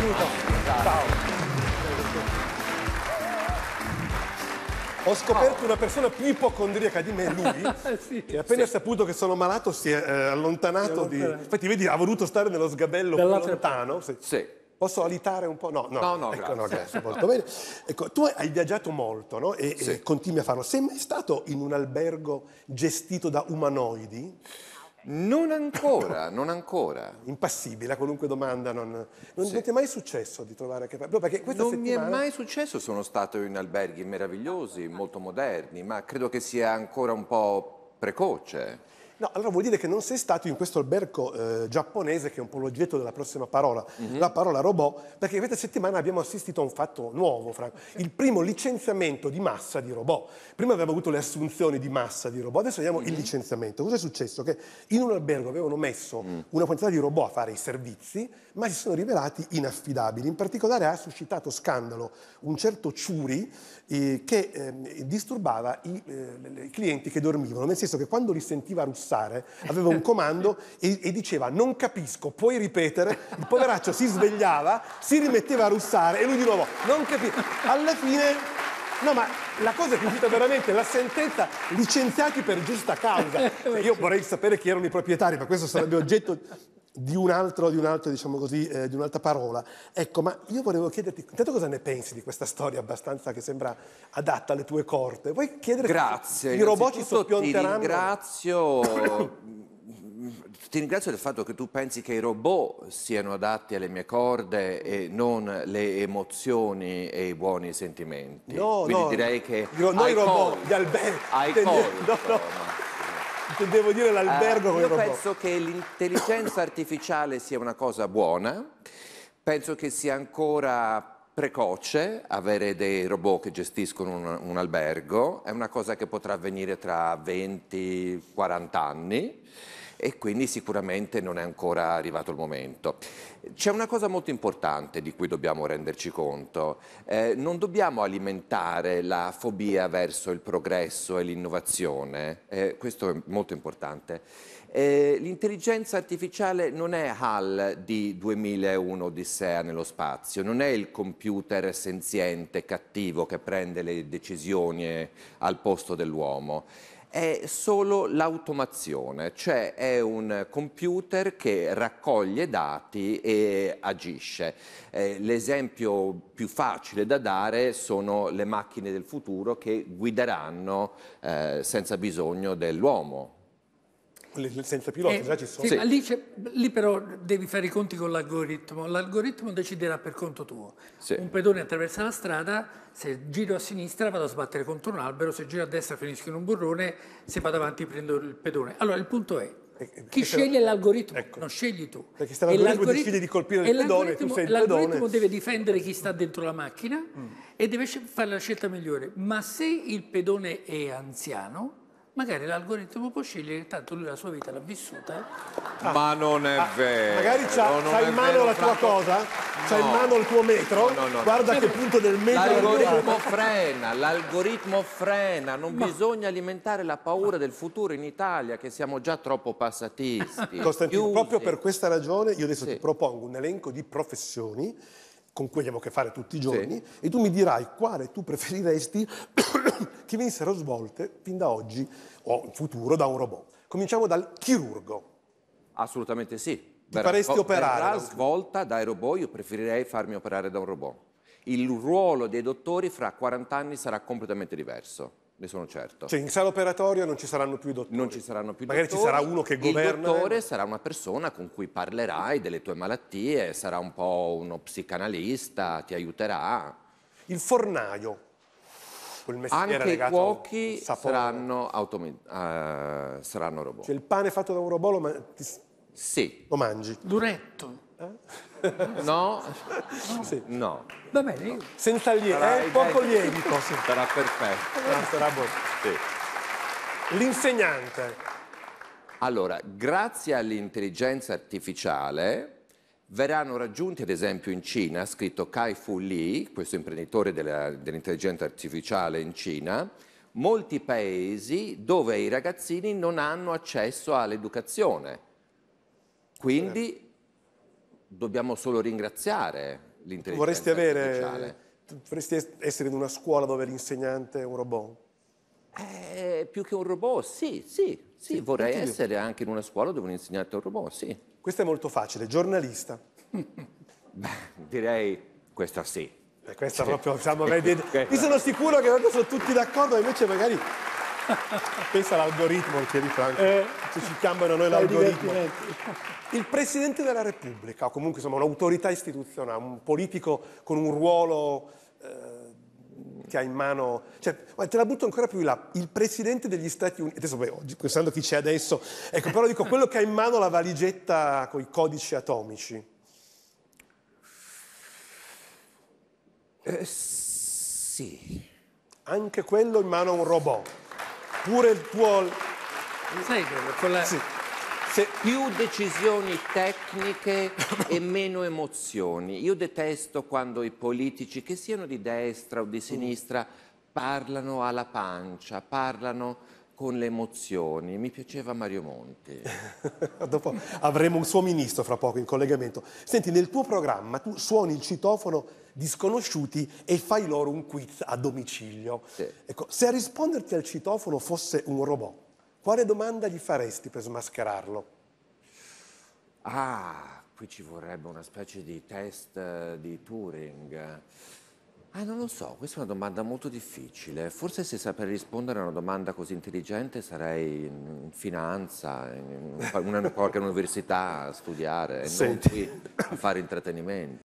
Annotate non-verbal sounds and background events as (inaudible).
benvenuto. Ciao. Ho scoperto una persona più ipocondriaca di me, lui, (laughs) eh, sì, che appena ha sì. saputo che sono malato si è eh, allontanato di... Infatti, vedi, ha voluto stare nello sgabello più lontano. Sì. sì. Posso alitare un po'? No, no, no, no ecco, grazie. No, grazie molto bene. Ecco, tu hai viaggiato molto no? e, e continui a farlo. Sei mai stato in un albergo gestito da umanoidi? Non ancora, no. non ancora. (laughs) Impassibile a qualunque domanda. Non, non, sì. non, ti è mai successo di trovare che... non settimana... mi è mai successo, sono stato in alberghi meravigliosi, molto moderni, ma credo che sia ancora un po' precoce. No, allora vuol dire che non sei stato in questo albergo eh, giapponese che è un po' l'oggetto della prossima parola, mm -hmm. la parola robot, perché questa settimana abbiamo assistito a un fatto nuovo, Franco, il primo licenziamento di massa di robot. Prima avevamo avuto le assunzioni di massa di robot, adesso abbiamo mm -hmm. il mhm. licenziamento. Cos'è successo? Che in un albergo avevano messo mm. una quantità di robot a fare i servizi, ma si sono rivelati inaffidabili. In particolare ha suscitato scandalo un certo Ciuri eh, che eh, disturbava i, i eh, clienti che dormivano, nel senso che quando li sentiva russare passare, aveva un comando e, e diceva non capisco, puoi ripetere? Il poveraccio si svegliava, si rimetteva a russare e lui di nuovo non capisco. Alla fine... No, ma la cosa è finita veramente, la sentenza licenziati per giusta causa. (laughs) Io vorrei sapere chi erano i proprietari, ma questo sarebbe oggetto di un altro, di un'altra diciamo eh, di un'altra parola. Ecco, ma io volevo chiederti, intanto cosa ne pensi di questa storia abbastanza che sembra adatta alle tue corte? Vuoi chiedere Grazie, i robot ci soppionteranno? Ti ringrazio, ti ringrazio del fatto che tu pensi che i robot siano adatti alle mie corde e non le emozioni e i buoni sentimenti. No, Quindi no, direi che... Io, noi robot, call, gli alberti. Hai colto, (laughs) no, no devo dire l'albergo uh, Io penso che l'intelligenza artificiale sia una cosa buona, penso che sia ancora precoce avere dei robot che gestiscono un, un albergo, è una cosa che potrà avvenire tra 20-40 anni e quindi sicuramente non è ancora arrivato il momento. C'è una cosa molto importante di cui dobbiamo renderci conto, eh, non dobbiamo alimentare la fobia verso il progresso e l'innovazione, eh, questo è molto importante. Eh, l'intelligenza artificiale non è HAL di 2001 Odissea nello spazio, non è il computer senziente, cattivo che prende le decisioni al posto dell'uomo è solo l'automazione, cioè è un computer che raccoglie dati e agisce. Eh, l'esempio più facile da dare sono le macchine del futuro che guideranno eh, senza bisogno dell'uomo, senza pilota, eh, già ci sono. Sì, sì. Lì, lì, però devi fare i conti con l'algoritmo, l'algoritmo deciderà per conto tuo. Sì. Un pedone attraversa la strada, se giro a sinistra vado a sbattere contro un albero, se giro a destra finisco in un burrone, se vado avanti prendo il pedone. Allora il punto è, chi sceglie l'algoritmo, ecco. non scegli tu. Perché se l'algoritmo decide di colpire il pedone, tu sei il pedone. L'algoritmo deve difendere chi sta dentro la macchina mm. e deve fare la scelta migliore. Ma se il pedone è anziano, magari l'algoritmo può scegliere, intanto lui la sua vita l'ha vissuta. Ah, ma non è ah, vero. Magari c'ha, in mano la tua Franco. cosa, no. c'ha in mano il tuo metro, no, no, guarda che punto del metro L'algoritmo frena, l'algoritmo frena, non ma... bisogna alimentare la paura del futuro in Italia che siamo già troppo passatisti. (laughs) Costantino, Chiusi. proprio per questa ragione io adesso sì. ti propongo un elenco di professioni con cui abbiamo a che fare tutti i giorni sì. e tu mi dirai quale tu preferiresti che venissero svolte fin da oggi o in futuro da un robot. Cominciamo dal chirurgo. Assolutamente sì. Ti verrà, faresti operare? Verrà svolta dai robot, io preferirei farmi operare da un robot. Il ruolo dei dottori fra 40 anni sarà completamente diverso ne sono certo. Cioè in sala operatoria non ci saranno più i dottori? Non ci saranno più Magari dottori. Magari ci sarà uno che governa? Il dottore sarà una persona con cui parlerai delle tue malattie, sarà un po' uno psicanalista, ti aiuterà. Il fornaio? anche i cuochi saranno, uh, saranno, robot. Cioè il pane fatto da un robot lo, man sì. lo mangi? Duretto. Eh? No. no. (laughs) Sì. no. Va bene. No. Senza lievito, eh, poco lievito. Sarà perfetto. sarà Sì. L'insegnante. Allora, grazie all'intelligenza artificiale verranno raggiunti ad esempio in Cina, ha scritto Kai-Fu Lee, questo imprenditore dell'intelligenza dell artificiale in Cina, molti paesi dove i ragazzini non hanno accesso all'educazione. Quindi dobbiamo solo ringraziare l'intelligenza artificiale. Vorresti essere in una scuola dove l'insegnante è un robot? Eh, più che un robot, sì, sì, sì, sì vorrei essere anche in una scuola dove un insegnante è un robot, sì. Questo è molto facile, giornalista. (laughs) Direi questa sì. E eh, questa proprio, siamo (laughs) Io sono sicuro che tanto sono tutti d'accordo, invece magari... (laughs) Pensa all'algoritmo, chiedi Franco. Eh, se ci cambiano noi l'algoritmo. Il Presidente della Repubblica, o comunque insomma un'autorità istituzionale, un politico con un ruolo eh, che ha in mano, cioè, te la butto ancora più in là, il presidente degli Stati Uniti, adesso beh, pensando chi c'è adesso, ecco, però dico quello che ha in mano la valigetta con i codici atomici. Eh, sì. Anche quello in mano a un robot. Pure il tuo... Sai, con Sì. Se... Più decisioni tecniche e meno emozioni. Io detesto quando i politici, che siano di destra o di mm. sinistra, parlano alla pancia, parlano con le emozioni. Mi piaceva Mario Monti. (laughs) Dopo avremo un suo ministro fra poco in collegamento. Senti, nel tuo programma tu suoni il citofono di sconosciuti e fai loro un quiz a domicilio. Sì. Ecco, se a risponderti al citofono fosse un robot, quale domanda gli faresti per smascherarlo? Ah, qui ci vorrebbe una specie di test eh, di Turing. Ah, non lo so, questa è una domanda molto difficile. Forse se saper rispondere a una domanda così intelligente sarei in finanza, in una, qualche (laughs) università a studiare, e non qui a fare intrattenimento.